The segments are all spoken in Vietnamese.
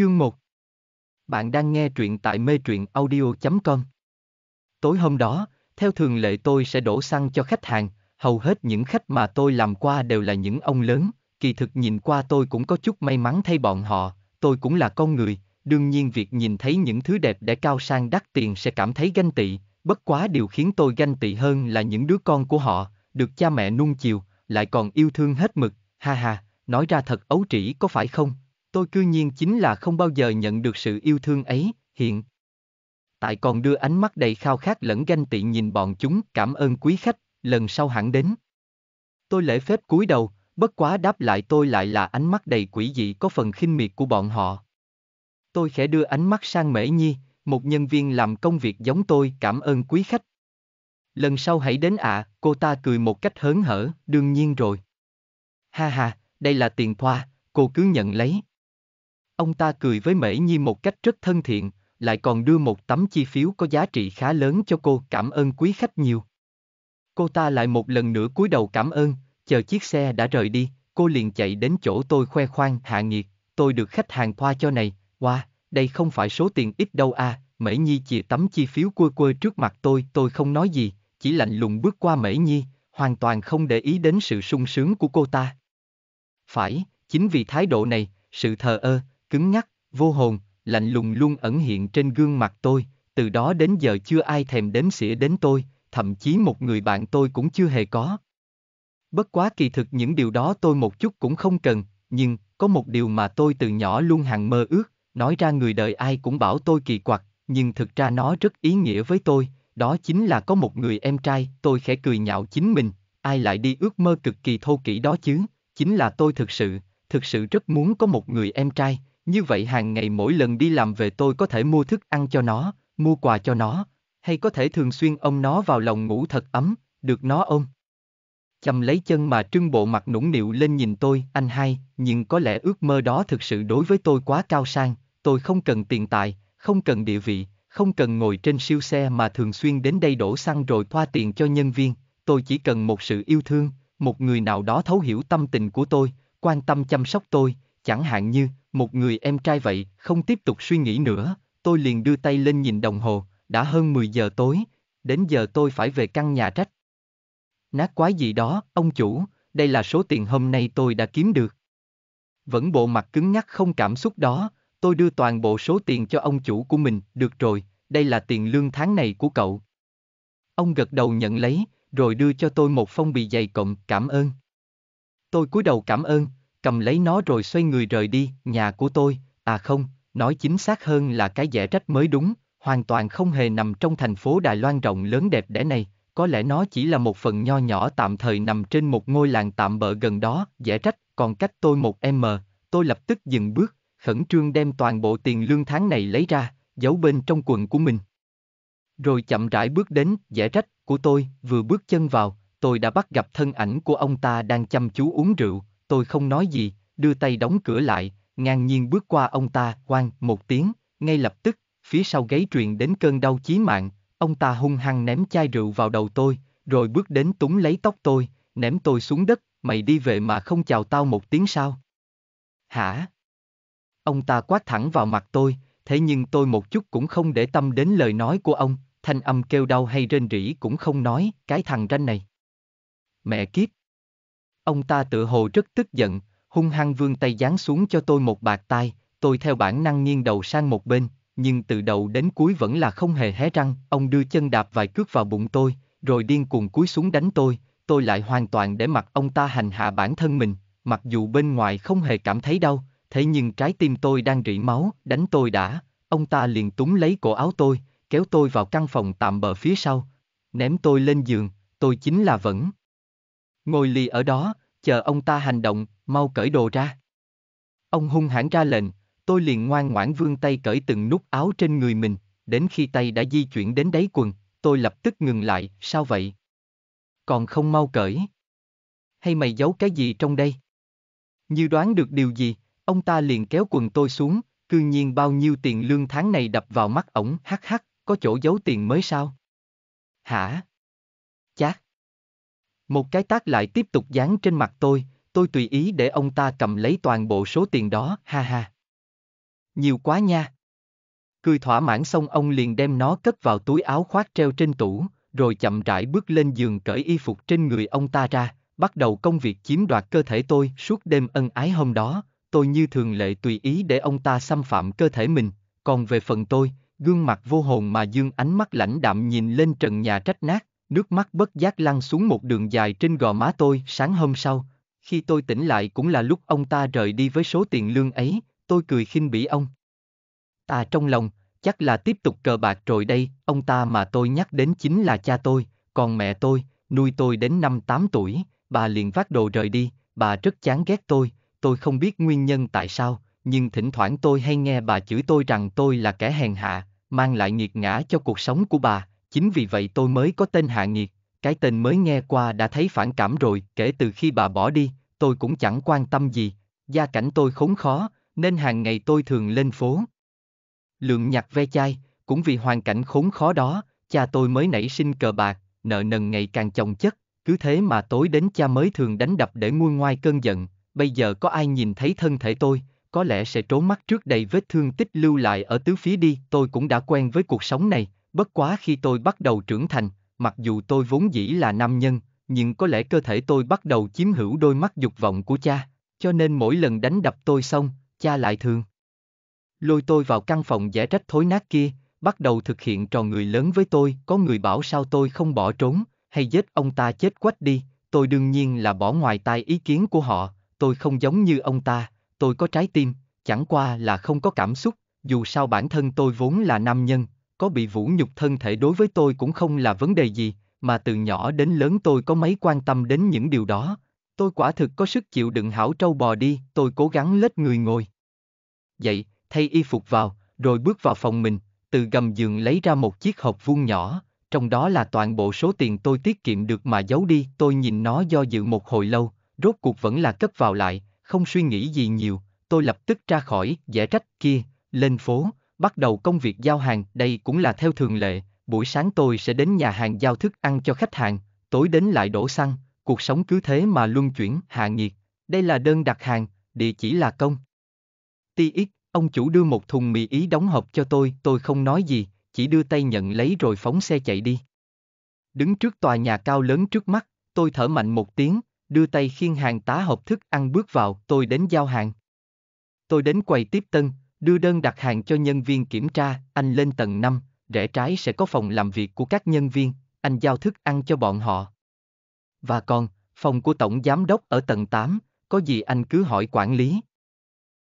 Chương 1 Bạn đang nghe truyện tại mê truyện audio.com Tối hôm đó, theo thường lệ tôi sẽ đổ xăng cho khách hàng, hầu hết những khách mà tôi làm qua đều là những ông lớn, kỳ thực nhìn qua tôi cũng có chút may mắn thay bọn họ, tôi cũng là con người, đương nhiên việc nhìn thấy những thứ đẹp để cao sang đắt tiền sẽ cảm thấy ganh tị, bất quá điều khiến tôi ganh tị hơn là những đứa con của họ, được cha mẹ nuông chiều, lại còn yêu thương hết mực, ha ha, nói ra thật ấu trĩ có phải không, tôi cư nhiên chính là không bao giờ nhận được sự yêu thương ấy, hiện. Tại còn đưa ánh mắt đầy khao khát lẫn ganh tị nhìn bọn chúng, cảm ơn quý khách, lần sau hẳn đến. Tôi lễ phép cúi đầu, bất quá đáp lại tôi lại là ánh mắt đầy quỷ dị có phần khinh miệt của bọn họ. Tôi khẽ đưa ánh mắt sang Mễ Nhi, một nhân viên làm công việc giống tôi, cảm ơn quý khách. Lần sau hãy đến ạ, à, cô ta cười một cách hớn hở, đương nhiên rồi. Ha ha, đây là tiền thoa, cô cứ nhận lấy. Ông ta cười với Mễ Nhi một cách rất thân thiện, lại còn đưa một tấm chi phiếu có giá trị khá lớn cho cô cảm ơn quý khách nhiều. Cô ta lại một lần nữa cúi đầu cảm ơn, chờ chiếc xe đã rời đi, cô liền chạy đến chỗ tôi khoe khoang hạ nhiệt. tôi được khách hàng thoa cho này, wow, đây không phải số tiền ít đâu à, Mễ Nhi chìa tấm chi phiếu quơ quơ trước mặt tôi, tôi không nói gì, chỉ lạnh lùng bước qua Mễ Nhi, hoàn toàn không để ý đến sự sung sướng của cô ta. Phải, chính vì thái độ này, sự thờ ơ, cứng nhắc, vô hồn, lạnh lùng luôn ẩn hiện trên gương mặt tôi, từ đó đến giờ chưa ai thèm đếm xỉa đến tôi, thậm chí một người bạn tôi cũng chưa hề có. Bất quá kỳ thực những điều đó tôi một chút cũng không cần, nhưng, có một điều mà tôi từ nhỏ luôn hằng mơ ước, nói ra người đời ai cũng bảo tôi kỳ quặc, nhưng thực ra nó rất ý nghĩa với tôi, đó chính là có một người em trai, tôi khẽ cười nhạo chính mình, ai lại đi ước mơ cực kỳ thô kỹ đó chứ, chính là tôi thực sự, thực sự rất muốn có một người em trai, như vậy hàng ngày mỗi lần đi làm về tôi có thể mua thức ăn cho nó, mua quà cho nó, hay có thể thường xuyên ôm nó vào lòng ngủ thật ấm, được nó ôm. Chầm lấy chân mà trưng bộ mặt nũng nịu lên nhìn tôi, anh hai, nhưng có lẽ ước mơ đó thực sự đối với tôi quá cao sang, tôi không cần tiền tài, không cần địa vị, không cần ngồi trên siêu xe mà thường xuyên đến đây đổ xăng rồi thoa tiền cho nhân viên, tôi chỉ cần một sự yêu thương, một người nào đó thấu hiểu tâm tình của tôi, quan tâm chăm sóc tôi, chẳng hạn như, một người em trai vậy, không tiếp tục suy nghĩ nữa, tôi liền đưa tay lên nhìn đồng hồ, đã hơn 10 giờ tối, đến giờ tôi phải về căn nhà trách. Nát quái gì đó, ông chủ, đây là số tiền hôm nay tôi đã kiếm được. Vẫn bộ mặt cứng nhắc không cảm xúc đó, tôi đưa toàn bộ số tiền cho ông chủ của mình, được rồi, đây là tiền lương tháng này của cậu. Ông gật đầu nhận lấy, rồi đưa cho tôi một phong bì dày cộng, cảm ơn. Tôi cúi đầu cảm ơn, cầm lấy nó rồi xoay người rời đi, nhà của tôi, à không, nói chính xác hơn là cái dẻ rách mới đúng, hoàn toàn không hề nằm trong thành phố Đài Loan rộng lớn đẹp đẽ này, có lẽ nó chỉ là một phần nho nhỏ tạm thời nằm trên một ngôi làng tạm bợ gần đó, dẻ rách, còn cách tôi một m, tôi lập tức dừng bước, khẩn trương đem toàn bộ tiền lương tháng này lấy ra, giấu bên trong quần của mình. Rồi chậm rãi bước đến, dẻ rách, của tôi, vừa bước chân vào, tôi đã bắt gặp thân ảnh của ông ta đang chăm chú uống rượu, tôi không nói gì, đưa tay đóng cửa lại, ngang nhiên bước qua ông ta, quang, một tiếng, ngay lập tức, phía sau gáy truyền đến cơn đau chí mạng, ông ta hung hăng ném chai rượu vào đầu tôi, rồi bước đến túng lấy tóc tôi, ném tôi xuống đất, mày đi về mà không chào tao một tiếng sao? Hả? Ông ta quát thẳng vào mặt tôi, thế nhưng tôi một chút cũng không để tâm đến lời nói của ông, thanh âm kêu đau hay rên rỉ cũng không nói, cái thằng ranh này. Mẹ kiếp! Ông ta tự hồ rất tức giận, hung hăng vươn tay giáng xuống cho tôi một bạc tai, tôi theo bản năng nghiêng đầu sang một bên, nhưng từ đầu đến cuối vẫn là không hề hé răng, ông đưa chân đạp vài cước vào bụng tôi, rồi điên cuồng cúi xuống đánh tôi, tôi lại hoàn toàn để mặc ông ta hành hạ bản thân mình, mặc dù bên ngoài không hề cảm thấy đau, thế nhưng trái tim tôi đang rỉ máu, đánh tôi đã, ông ta liền túm lấy cổ áo tôi, kéo tôi vào căn phòng tạm bờ phía sau, ném tôi lên giường, tôi chính là vẫn Ngồi lì ở đó, chờ ông ta hành động, mau cởi đồ ra. Ông hung hãn ra lệnh, tôi liền ngoan ngoãn vươn tay cởi từng nút áo trên người mình, đến khi tay đã di chuyển đến đáy quần, tôi lập tức ngừng lại, sao vậy? Còn không mau cởi. Hay mày giấu cái gì trong đây? Như đoán được điều gì, ông ta liền kéo quần tôi xuống, cư nhiên bao nhiêu tiền lương tháng này đập vào mắt ổng, hắc hắc, có chỗ giấu tiền mới sao? Hả? Một cái tác lại tiếp tục dán trên mặt tôi, tôi tùy ý để ông ta cầm lấy toàn bộ số tiền đó, ha ha. Nhiều quá nha. Cười thỏa mãn xong ông liền đem nó cất vào túi áo khoác treo trên tủ, rồi chậm rãi bước lên giường cởi y phục trên người ông ta ra, bắt đầu công việc chiếm đoạt cơ thể tôi suốt đêm ân ái hôm đó, tôi như thường lệ tùy ý để ông ta xâm phạm cơ thể mình, còn về phần tôi, gương mặt vô hồn mà dương ánh mắt lãnh đạm nhìn lên trần nhà trách nát, Nước mắt bất giác lăn xuống một đường dài trên gò má tôi sáng hôm sau. Khi tôi tỉnh lại cũng là lúc ông ta rời đi với số tiền lương ấy, tôi cười khinh bỉ ông. Ta à, trong lòng, chắc là tiếp tục cờ bạc rồi đây, ông ta mà tôi nhắc đến chính là cha tôi, còn mẹ tôi, nuôi tôi đến năm tám tuổi, bà liền vác đồ rời đi, bà rất chán ghét tôi, tôi không biết nguyên nhân tại sao, nhưng thỉnh thoảng tôi hay nghe bà chửi tôi rằng tôi là kẻ hèn hạ, mang lại nghiệt ngã cho cuộc sống của bà, chính vì vậy tôi mới có tên Hạ Nghiệt, cái tên mới nghe qua đã thấy phản cảm rồi, kể từ khi bà bỏ đi, tôi cũng chẳng quan tâm gì, gia cảnh tôi khốn khó, nên hàng ngày tôi thường lên phố. Lượng nhặt ve chai, cũng vì hoàn cảnh khốn khó đó, cha tôi mới nảy sinh cờ bạc, nợ nần ngày càng chồng chất, cứ thế mà tối đến cha mới thường đánh đập để nguôi ngoai cơn giận, bây giờ có ai nhìn thấy thân thể tôi, có lẽ sẽ trốn mắt trước đầy vết thương tích lưu lại ở tứ phía đi, tôi cũng đã quen với cuộc sống này, bất quá khi tôi bắt đầu trưởng thành, mặc dù tôi vốn dĩ là nam nhân, nhưng có lẽ cơ thể tôi bắt đầu chiếm hữu đôi mắt dục vọng của cha, cho nên mỗi lần đánh đập tôi xong, cha lại thường lôi tôi vào căn phòng vẽ trách thối nát kia, bắt đầu thực hiện trò người lớn với tôi, có người bảo sao tôi không bỏ trốn, hay giết ông ta chết quách đi, tôi đương nhiên là bỏ ngoài tai ý kiến của họ, tôi không giống như ông ta, tôi có trái tim, chẳng qua là không có cảm xúc, dù sao bản thân tôi vốn là nam nhân, có bị vũ nhục thân thể đối với tôi cũng không là vấn đề gì, mà từ nhỏ đến lớn tôi có mấy quan tâm đến những điều đó. Tôi quả thực có sức chịu đựng hảo trâu bò đi, tôi cố gắng lết người ngồi. Dậy, thay y phục vào, rồi bước vào phòng mình, từ gầm giường lấy ra một chiếc hộp vuông nhỏ, trong đó là toàn bộ số tiền tôi tiết kiệm được mà giấu đi. Tôi nhìn nó do dự một hồi lâu, rốt cuộc vẫn là cất vào lại, không suy nghĩ gì nhiều, tôi lập tức ra khỏi, dễ trách kia, lên phố, bắt đầu công việc giao hàng, đây cũng là theo thường lệ, buổi sáng tôi sẽ đến nhà hàng giao thức ăn cho khách hàng, tối đến lại đổ xăng, cuộc sống cứ thế mà luân chuyển, hạ nhiệt. Đây là đơn đặt hàng, địa chỉ là công. TX, ông chủ đưa một thùng mì ý đóng hộp cho tôi, tôi không nói gì, chỉ đưa tay nhận lấy rồi phóng xe chạy đi. Đứng trước tòa nhà cao lớn trước mắt, tôi thở mạnh một tiếng, đưa tay khiêng hàng tá hộp thức ăn bước vào, tôi đến giao hàng. Tôi đến quầy tiếp tân, Đưa đơn đặt hàng cho nhân viên kiểm tra, anh lên tầng 5, rẽ trái sẽ có phòng làm việc của các nhân viên, anh giao thức ăn cho bọn họ. Và còn, phòng của tổng giám đốc ở tầng 8, có gì anh cứ hỏi quản lý.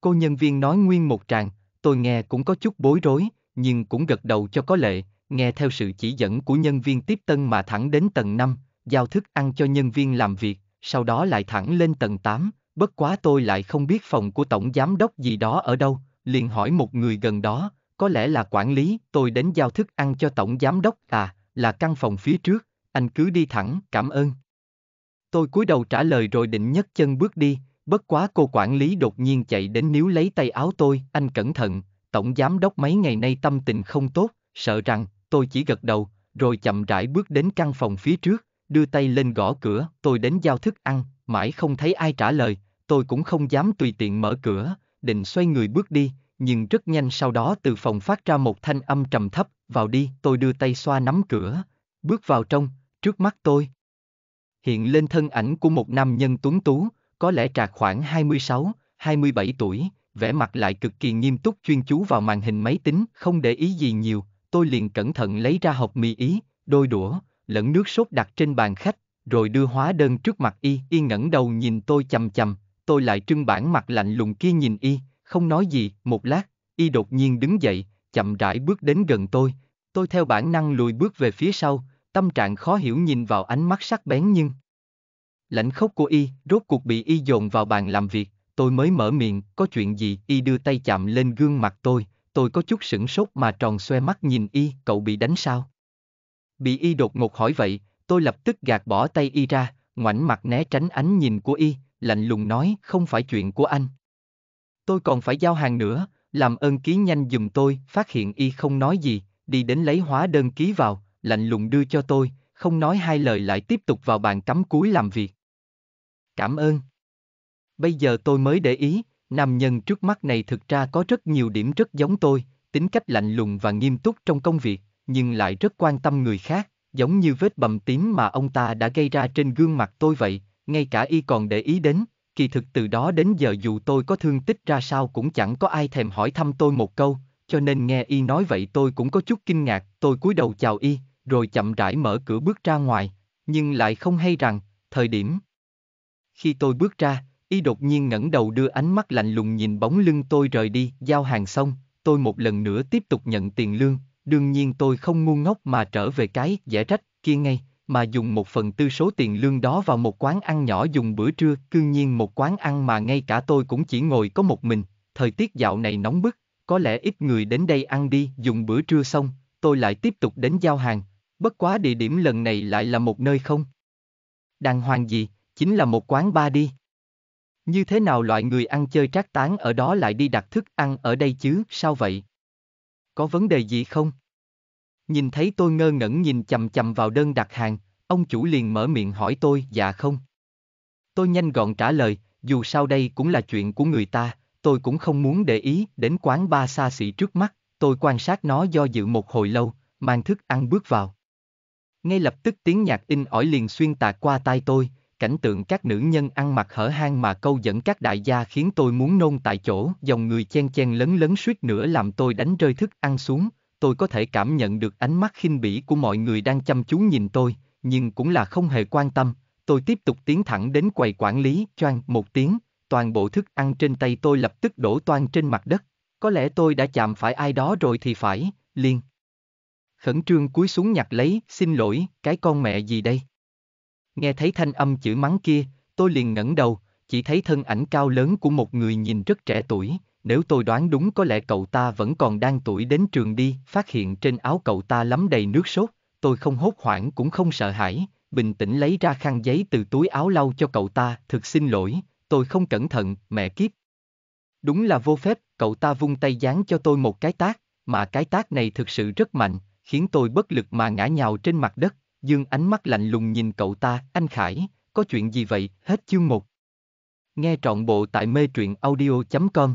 Cô nhân viên nói nguyên một tràng, tôi nghe cũng có chút bối rối, nhưng cũng gật đầu cho có lệ, nghe theo sự chỉ dẫn của nhân viên tiếp tân mà thẳng đến tầng 5, giao thức ăn cho nhân viên làm việc, sau đó lại thẳng lên tầng 8, bất quá tôi lại không biết phòng của tổng giám đốc gì đó ở đâu, liền hỏi một người gần đó, có lẽ là quản lý, tôi đến giao thức ăn cho tổng giám đốc à, là căn phòng phía trước, anh cứ đi thẳng, cảm ơn. Tôi cúi đầu trả lời rồi định nhấc chân bước đi, bất quá cô quản lý đột nhiên chạy đến níu lấy tay áo tôi, anh cẩn thận, tổng giám đốc mấy ngày nay tâm tình không tốt, sợ rằng, tôi chỉ gật đầu, rồi chậm rãi bước đến căn phòng phía trước, đưa tay lên gõ cửa, tôi đến giao thức ăn, mãi không thấy ai trả lời, tôi cũng không dám tùy tiện mở cửa, định xoay người bước đi, nhưng rất nhanh sau đó từ phòng phát ra một thanh âm trầm thấp, vào đi, tôi đưa tay xoa nắm cửa, bước vào trong, trước mắt tôi. Hiện lên thân ảnh của một nam nhân tuấn tú, có lẽ trạc khoảng 26, 27 tuổi, vẻ mặt lại cực kỳ nghiêm túc chuyên chú vào màn hình máy tính, không để ý gì nhiều, tôi liền cẩn thận lấy ra hộp mì ý, đôi đũa, lẫn nước sốt đặt trên bàn khách, rồi đưa hóa đơn trước mặt y, y ngẩng đầu nhìn tôi chầm chầm, tôi lại trưng bản mặt lạnh lùng kia nhìn y, không nói gì, một lát, y đột nhiên đứng dậy, chậm rãi bước đến gần tôi, tôi theo bản năng lùi bước về phía sau, tâm trạng khó hiểu nhìn vào ánh mắt sắc bén nhưng... Lãnh khốc của y, rốt cuộc bị y dồn vào bàn làm việc, tôi mới mở miệng, có chuyện gì, y đưa tay chạm lên gương mặt tôi, tôi có chút sửng sốt mà tròn xoe mắt nhìn y, cậu bị đánh sao? Bị y đột ngột hỏi vậy, tôi lập tức gạt bỏ tay y ra, ngoảnh mặt né tránh ánh nhìn của y, lạnh lùng nói không phải chuyện của anh. Tôi còn phải giao hàng nữa, làm ơn ký nhanh dùm tôi, phát hiện y không nói gì, đi đến lấy hóa đơn ký vào, lạnh lùng đưa cho tôi, không nói hai lời lại tiếp tục vào bàn cắm cuối làm việc. Cảm ơn. Bây giờ tôi mới để ý, nam nhân trước mắt này thực ra có rất nhiều điểm rất giống tôi, tính cách lạnh lùng và nghiêm túc trong công việc, nhưng lại rất quan tâm người khác, giống như vết bầm tím mà ông ta đã gây ra trên gương mặt tôi vậy, ngay cả y còn để ý đến, kỳ thực từ đó đến giờ dù tôi có thương tích ra sao cũng chẳng có ai thèm hỏi thăm tôi một câu, cho nên nghe y nói vậy tôi cũng có chút kinh ngạc, tôi cúi đầu chào y, rồi chậm rãi mở cửa bước ra ngoài, nhưng lại không hay rằng, thời điểm. Khi tôi bước ra, y đột nhiên ngẩng đầu đưa ánh mắt lạnh lùng nhìn bóng lưng tôi rời đi, giao hàng xong, tôi một lần nữa tiếp tục nhận tiền lương, đương nhiên tôi không ngu ngốc mà trở về cái dẻ trách kia ngay, mà dùng một phần tư số tiền lương đó vào một quán ăn nhỏ dùng bữa trưa, cương nhiên một quán ăn mà ngay cả tôi cũng chỉ ngồi có một mình, thời tiết dạo này nóng bức, có lẽ ít người đến đây ăn đi, dùng bữa trưa xong, tôi lại tiếp tục đến giao hàng, bất quá địa điểm lần này lại là một nơi không. Đàng hoàng gì, chính là một quán ba đi. Như thế nào loại người ăn chơi trác tán ở đó lại đi đặt thức ăn ở đây chứ, sao vậy? Có vấn đề gì không? Nhìn thấy tôi ngơ ngẩn nhìn chằm chằm vào đơn đặt hàng, ông chủ liền mở miệng hỏi tôi dạ không. Tôi nhanh gọn trả lời, dù sao đây cũng là chuyện của người ta, tôi cũng không muốn để ý đến quán ba xa xỉ trước mắt, tôi quan sát nó do dự một hồi lâu, mang thức ăn bước vào. Ngay lập tức tiếng nhạc in ỏi liền xuyên tạc qua tai tôi, cảnh tượng các nữ nhân ăn mặc hở hang mà câu dẫn các đại gia khiến tôi muốn nôn tại chỗ, dòng người chen chen lấn lấn suýt nữa làm tôi đánh rơi thức ăn xuống, tôi có thể cảm nhận được ánh mắt khinh bỉ của mọi người đang chăm chú nhìn tôi, nhưng cũng là không hề quan tâm, tôi tiếp tục tiến thẳng đến quầy quản lý, choang một tiếng, toàn bộ thức ăn trên tay tôi lập tức đổ toan trên mặt đất, có lẽ tôi đã chạm phải ai đó rồi thì phải, liền. Khẩn trương cúi xuống nhặt lấy, xin lỗi, cái con mẹ gì đây? Nghe thấy thanh âm chữ mắng kia, tôi liền ngẩng đầu, chỉ thấy thân ảnh cao lớn của một người nhìn rất trẻ tuổi, nếu tôi đoán đúng có lẽ cậu ta vẫn còn đang tuổi đến trường đi, phát hiện trên áo cậu ta lắm đầy nước sốt, tôi không hốt hoảng cũng không sợ hãi, bình tĩnh lấy ra khăn giấy từ túi áo lau cho cậu ta, thực xin lỗi, tôi không cẩn thận, mẹ kiếp. Đúng là vô phép, cậu ta vung tay giáng cho tôi một cái tác, mà cái tác này thực sự rất mạnh, khiến tôi bất lực mà ngã nhào trên mặt đất, dương ánh mắt lạnh lùng nhìn cậu ta, anh Khải, có chuyện gì vậy, hết chương một. Nghe trọn bộ tại mê truyện audio.com